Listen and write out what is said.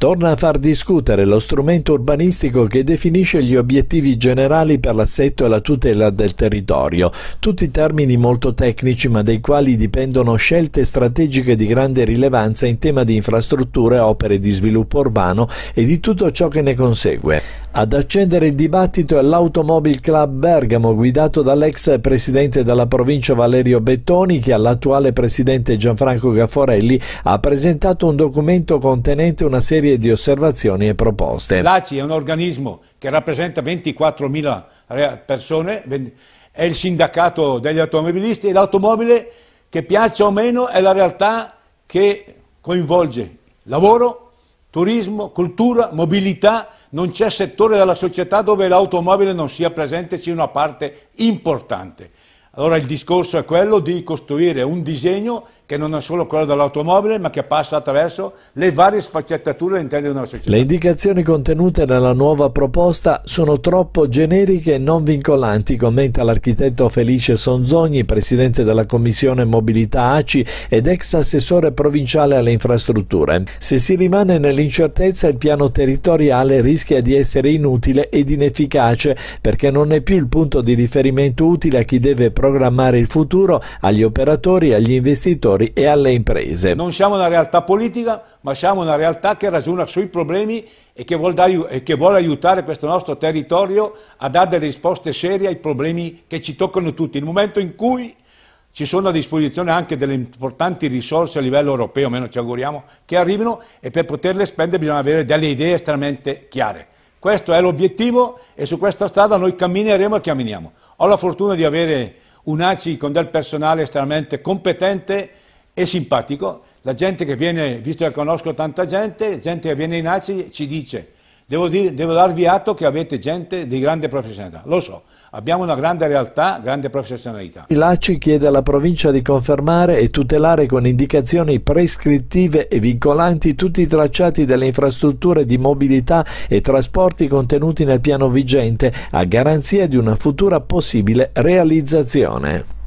torna a far discutere lo strumento urbanistico che definisce gli obiettivi generali per l'assetto e la tutela del territorio, tutti termini molto tecnici ma dei quali dipendono scelte strategiche di grande rilevanza in tema di infrastrutture, opere di sviluppo urbano e di tutto ciò che ne consegue. Ad accendere il dibattito è l'Automobile Club Bergamo guidato dall'ex presidente della provincia Valerio Bettoni che all'attuale presidente Gianfranco Gafforelli ha presentato un documento contenente una serie di osservazioni e proposte. L'ACI è un organismo che rappresenta 24.000 persone, è il sindacato degli automobilisti e l'automobile che piaccia o meno è la realtà che coinvolge lavoro, Turismo, cultura, mobilità, non c'è settore della società dove l'automobile non sia presente, sia una parte importante. Allora il discorso è quello di costruire un disegno che non è solo quello dell'automobile, ma che passa attraverso le varie sfaccettature all'interno di una società. Le indicazioni contenute nella nuova proposta sono troppo generiche e non vincolanti, commenta l'architetto Felice Sonzogni, presidente della Commissione Mobilità ACI ed ex assessore provinciale alle infrastrutture. Se si rimane nell'incertezza, il piano territoriale rischia di essere inutile ed inefficace, perché non è più il punto di riferimento utile a chi deve programmare il futuro, agli operatori, agli investitori lavoratori e alle imprese. Non siamo una realtà politica, ma siamo una realtà che ragiona sui problemi e che vuole, dare, e che vuole aiutare questo nostro territorio a dare delle risposte serie ai problemi che ci toccano tutti. Nel momento in cui ci sono a disposizione anche delle importanti risorse a livello europeo, almeno ci auguriamo che arrivino, e per poterle spendere bisogna avere delle idee estremamente chiare. Questo è l'obiettivo e su questa strada noi cammineremo e camminiamo. Ho la fortuna di avere un ACI con del personale estremamente competente è simpatico, la gente che viene, visto che conosco tanta gente, gente che viene in ACI ci dice devo, dire, devo darvi atto che avete gente di grande professionalità, lo so, abbiamo una grande realtà, grande professionalità. L'ACI chiede alla provincia di confermare e tutelare con indicazioni prescrittive e vincolanti tutti i tracciati delle infrastrutture di mobilità e trasporti contenuti nel piano vigente, a garanzia di una futura possibile realizzazione.